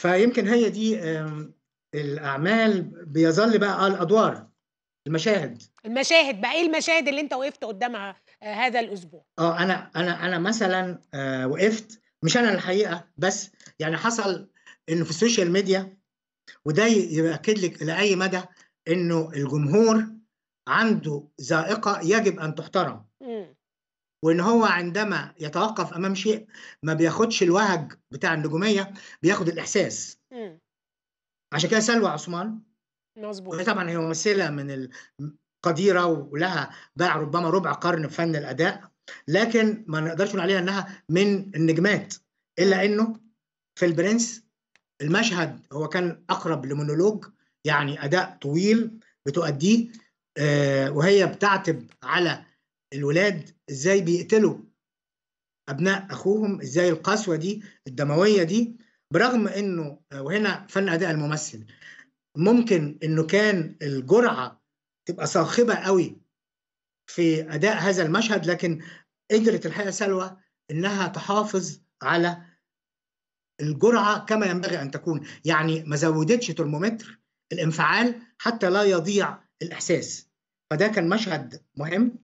فيمكن هي دي الاعمال بيظل بقى الادوار المشاهد المشاهد بقى ايه المشاهد اللي انت وقفت قدامها آه، هذا الاسبوع اه انا انا انا مثلا آه، وقفت مش انا الحقيقه بس يعني حصل انه في السوشيال ميديا وده يؤكد لك لاي مدى انه الجمهور عنده ذائقه يجب ان تحترم م. وان هو عندما يتوقف امام شيء ما بياخدش الوهج بتاع النجوميه بياخد الاحساس مم. عشان كده سلوى عثمان مظبوط طبعا هي ممثله من القديره ولها باع ربما ربع قرن في فن الاداء لكن ما نقدرش نقول عليها انها من النجمات الا انه في البرنس المشهد هو كان اقرب لمونولوج يعني اداء طويل بتؤديه آه، وهي بتعتب على الولاد ازاي بيقتلوا ابناء اخوهم ازاي القسوه دي الدمويه دي برغم انه وهنا فن اداء الممثل ممكن انه كان الجرعه تبقى صاخبه قوي في اداء هذا المشهد لكن قدرت الحقيقه سلوى انها تحافظ على الجرعه كما ينبغي ان تكون يعني ما زودتش ترمومتر الانفعال حتى لا يضيع الاحساس فده كان مشهد مهم